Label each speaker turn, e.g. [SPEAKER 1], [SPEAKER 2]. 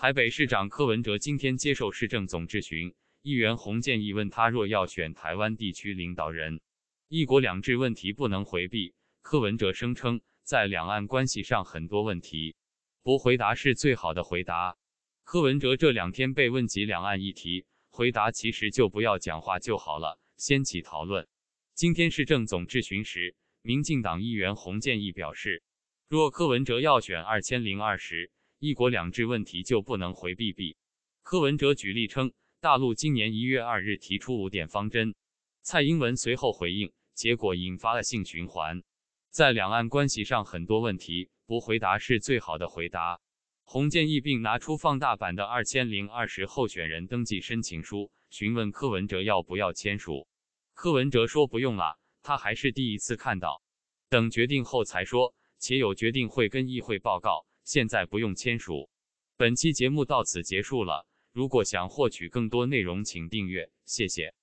[SPEAKER 1] 台北市长柯文哲今天接受市政总质询，议员洪建义问他若要选台湾地区领导人，一国两制问题不能回避。柯文哲声称，在两岸关系上很多问题不回答是最好的回答。柯文哲这两天被问及两岸议题，回答其实就不要讲话就好了，掀起讨论。今天市政总质询时，民进党议员洪建义表示，若柯文哲要选二千零二十。一国两制问题就不能回避。毕柯文哲举例称，大陆今年一月二日提出五点方针，蔡英文随后回应，结果引发了性循环。在两岸关系上，很多问题不回答是最好的回答。洪建义并拿出放大版的二千零二十候选人登记申请书，询问柯文哲要不要签署。柯文哲说不用了，他还是第一次看到，等决定后才说，且有决定会跟议会报告。现在不用签署。本期节目到此结束了。如果想获取更多内容，请订阅。谢谢。